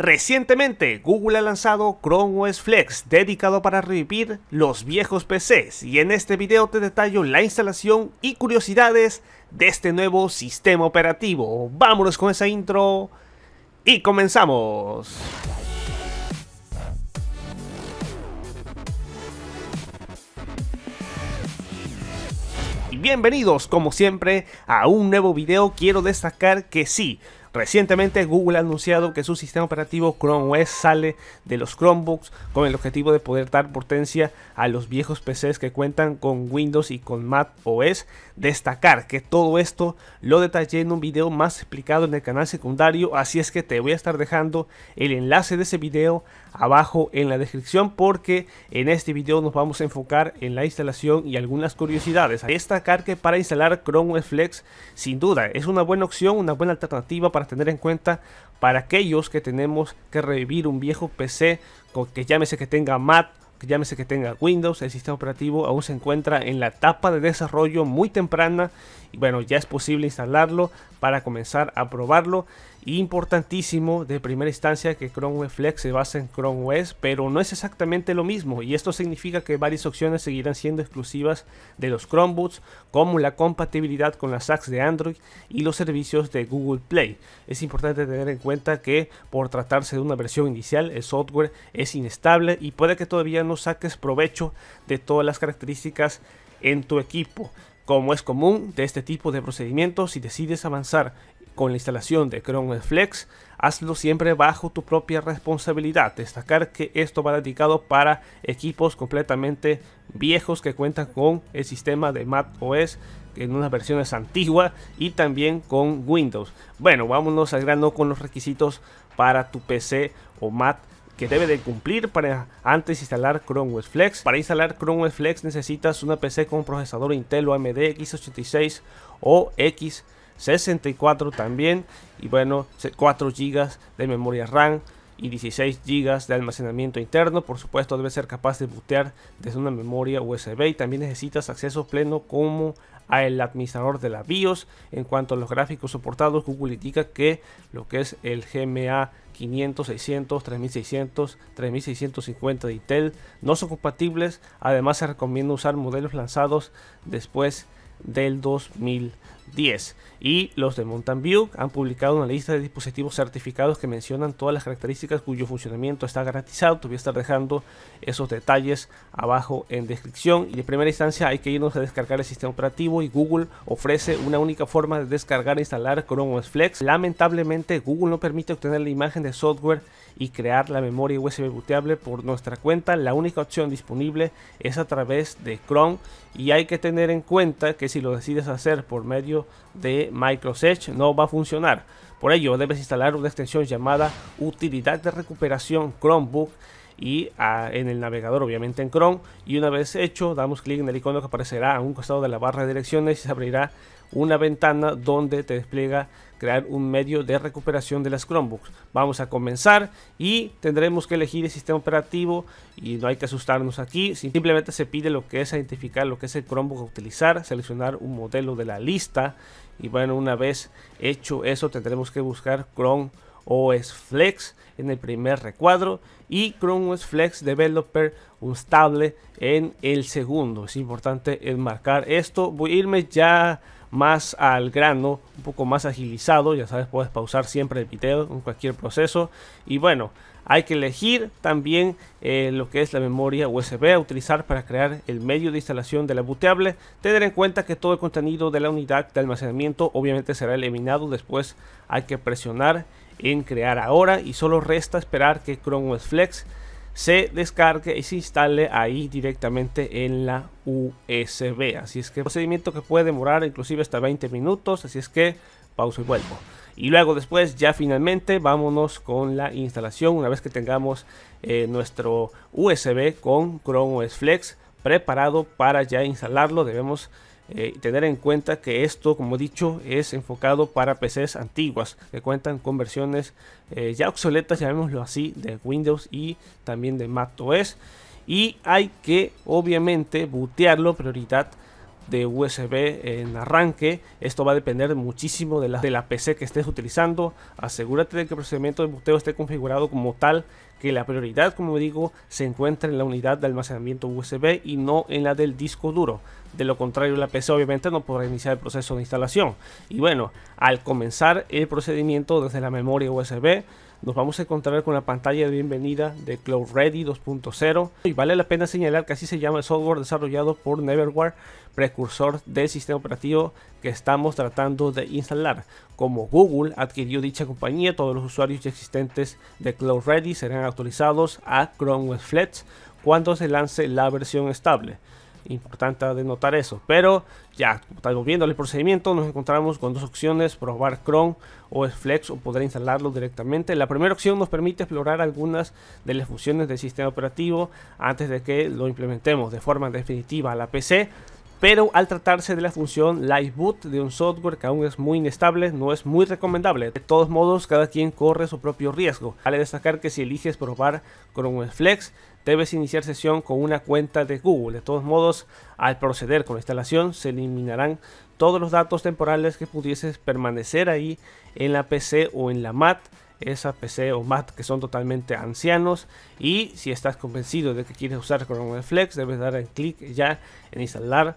Recientemente, Google ha lanzado Chrome OS Flex, dedicado para revivir los viejos PCs, y en este video te detallo la instalación y curiosidades de este nuevo sistema operativo. Vámonos con esa intro y comenzamos. bienvenidos como siempre a un nuevo video quiero destacar que sí Recientemente Google ha anunciado que su sistema operativo Chrome OS sale de los Chromebooks con el objetivo de poder dar potencia a los viejos PCs que cuentan con Windows y con Mac OS. Destacar que todo esto lo detallé en un video más explicado en el canal secundario, así es que te voy a estar dejando el enlace de ese video abajo en la descripción porque en este video nos vamos a enfocar en la instalación y algunas curiosidades. Destacar que para instalar Chrome OS Flex sin duda es una buena opción, una buena alternativa para tener en cuenta para aquellos que tenemos que revivir un viejo PC, que llámese que tenga Mac, que llámese que tenga Windows, el sistema operativo aún se encuentra en la etapa de desarrollo muy temprana y bueno, ya es posible instalarlo para comenzar a probarlo. Importantísimo de primera instancia que Chrome web Flex se basa en Chrome OS, pero no es exactamente lo mismo y esto significa que varias opciones seguirán siendo exclusivas de los Chromebooks, como la compatibilidad con las apps de Android y los servicios de Google Play. Es importante tener en cuenta que por tratarse de una versión inicial, el software es inestable y puede que todavía no saques provecho de todas las características en tu equipo. Como es común de este tipo de procedimientos, si decides avanzar con la instalación de Chrome Flex, hazlo siempre bajo tu propia responsabilidad. Destacar que esto va dedicado para equipos completamente viejos que cuentan con el sistema de Mac OS en unas versiones antiguas y también con Windows. Bueno, vámonos al grano con los requisitos para tu PC o Mac que debe de cumplir para antes instalar Chrome Web Flex. Para instalar Chrome OS Flex necesitas una PC con procesador Intel o AMD X86 o X64 también y bueno 4 GB de memoria RAM y 16 GB de almacenamiento interno. Por supuesto, debe ser capaz de bootear desde una memoria USB y también necesitas acceso pleno como al administrador de la BIOS. En cuanto a los gráficos soportados, Google indica que lo que es el GMA 500, 600, 3600, 3650 de Intel no son compatibles. Además, se recomienda usar modelos lanzados después del 2000 10. Y los de Mountain View han publicado una lista de dispositivos certificados que mencionan todas las características cuyo funcionamiento está garantizado. Te voy a estar dejando esos detalles abajo en descripción. Y en primera instancia hay que irnos a descargar el sistema operativo y Google ofrece una única forma de descargar e instalar Chrome OS Flex. Lamentablemente Google no permite obtener la imagen de software y crear la memoria USB bootable por nuestra cuenta. La única opción disponible es a través de Chrome y hay que tener en cuenta que si lo decides hacer por medio de Microsoft no va a funcionar. Por ello, debes instalar una extensión llamada Utilidad de Recuperación Chromebook y ah, en el navegador, obviamente en Chrome. Y una vez hecho, damos clic en el icono que aparecerá a un costado de la barra de direcciones y se abrirá una ventana donde te despliega crear un medio de recuperación de las Chromebooks. Vamos a comenzar y tendremos que elegir el sistema operativo y no hay que asustarnos aquí, simplemente se pide lo que es identificar lo que es el Chromebook a utilizar, seleccionar un modelo de la lista y bueno, una vez hecho eso tendremos que buscar Chrome OS Flex en el primer recuadro y Chrome OS Flex Developer Unstable en el segundo. Es importante enmarcar esto. Voy a irme ya más al grano, un poco más agilizado, ya sabes, puedes pausar siempre el video en cualquier proceso. Y bueno, hay que elegir también eh, lo que es la memoria USB a utilizar para crear el medio de instalación de la boteable Tener en cuenta que todo el contenido de la unidad de almacenamiento obviamente será eliminado, después hay que presionar en crear ahora y solo resta esperar que Chrome OS Flex se descargue y se instale ahí directamente en la USB. Así es que procedimiento que puede demorar inclusive hasta 20 minutos, así es que pausa y vuelvo. Y luego después ya finalmente vámonos con la instalación una vez que tengamos eh, nuestro USB con Chrome OS Flex preparado para ya instalarlo debemos eh, tener en cuenta que esto, como he dicho, es enfocado para PCs antiguas que cuentan con versiones eh, ya obsoletas, llamémoslo así, de Windows y también de macOS. Y hay que, obviamente, bootearlo prioridad de USB en arranque. Esto va a depender muchísimo de la, de la PC que estés utilizando. Asegúrate de que el procedimiento de booteo esté configurado como tal que la prioridad, como digo, se encuentra en la unidad de almacenamiento USB y no en la del disco duro. De lo contrario, la PC obviamente no podrá iniciar el proceso de instalación. Y bueno, al comenzar el procedimiento desde la memoria USB, nos vamos a encontrar con la pantalla de bienvenida de Cloud Ready 2.0 y vale la pena señalar que así se llama el software desarrollado por Neverware, precursor del sistema operativo que estamos tratando de instalar. Como Google adquirió dicha compañía, todos los usuarios existentes de Cloud Ready serán actualizados a Chrome Flex cuando se lance la versión estable. Importante de eso. Pero ya, viendo el procedimiento, nos encontramos con dos opciones, probar Chrome o Flex o poder instalarlo directamente. La primera opción nos permite explorar algunas de las funciones del sistema operativo antes de que lo implementemos de forma definitiva a la PC pero al tratarse de la función Live Boot de un software que aún es muy inestable, no es muy recomendable. De todos modos, cada quien corre su propio riesgo. Vale destacar que si eliges probar Chrome Flex, debes iniciar sesión con una cuenta de Google. De todos modos, al proceder con la instalación, se eliminarán todos los datos temporales que pudieses permanecer ahí en la PC o en la Mac esa PC o Mac que son totalmente ancianos y si estás convencido de que quieres usar Chrome Flex debes dar en clic ya en instalar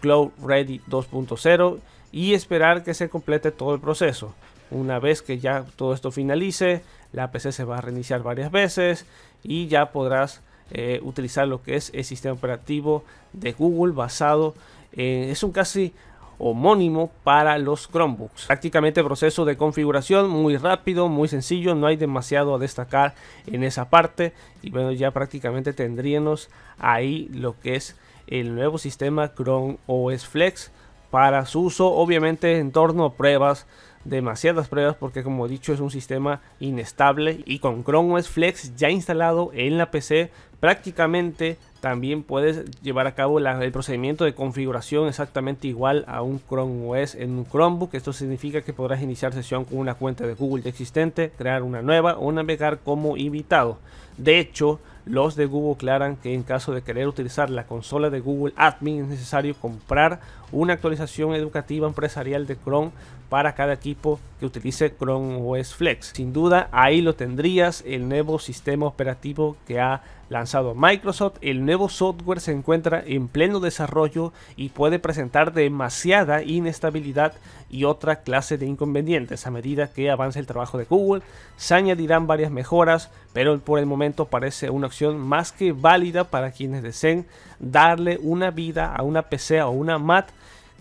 Cloud Ready 2.0 y esperar que se complete todo el proceso. Una vez que ya todo esto finalice, la PC se va a reiniciar varias veces y ya podrás eh, utilizar lo que es el sistema operativo de Google basado en... Es un casi homónimo para los Chromebooks. Prácticamente proceso de configuración muy rápido, muy sencillo, no hay demasiado a destacar en esa parte y bueno, ya prácticamente tendríamos ahí lo que es el nuevo sistema Chrome OS Flex para su uso obviamente en torno a pruebas demasiadas pruebas porque como he dicho es un sistema inestable y con Chrome OS Flex ya instalado en la PC prácticamente también puedes llevar a cabo el procedimiento de configuración exactamente igual a un Chrome OS en un Chromebook. Esto significa que podrás iniciar sesión con una cuenta de Google ya existente, crear una nueva o navegar como invitado. De hecho, los de Google aclaran que en caso de querer utilizar la consola de Google Admin es necesario comprar una actualización educativa empresarial de Chrome para cada equipo que utilice Chrome OS Flex. Sin duda, ahí lo tendrías, el nuevo sistema operativo que ha lanzado Microsoft. El nuevo software se encuentra en pleno desarrollo y puede presentar demasiada inestabilidad y otra clase de inconvenientes. A medida que avance el trabajo de Google, se añadirán varias mejoras, pero por el momento parece una opción más que válida para quienes deseen darle una vida a una PC o una Mac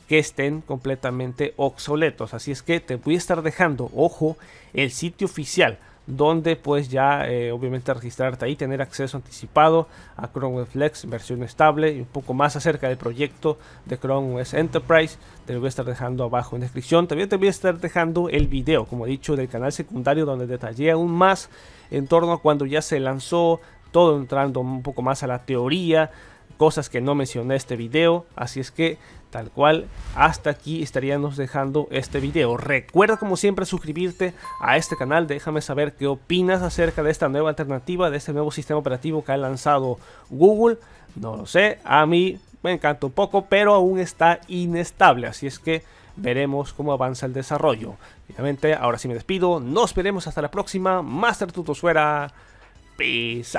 que estén completamente obsoletos. Así es que te voy a estar dejando, ojo, el sitio oficial donde puedes ya eh, obviamente registrarte ahí, tener acceso anticipado a Chrome OS Flex, versión estable y un poco más acerca del proyecto de Chrome OS Enterprise, te lo voy a estar dejando abajo en descripción, también te voy a estar dejando el video, como he dicho, del canal secundario donde detallé aún más en torno a cuando ya se lanzó, todo entrando un poco más a la teoría, cosas que no mencioné en este video, así es que Tal cual, hasta aquí estaríamos dejando este video. Recuerda como siempre suscribirte a este canal, déjame saber qué opinas acerca de esta nueva alternativa, de este nuevo sistema operativo que ha lanzado Google. No lo sé, a mí me encanta un poco, pero aún está inestable, así es que veremos cómo avanza el desarrollo. Finalmente, ahora sí me despido, nos veremos hasta la próxima. Master Tutosuera Suera, peace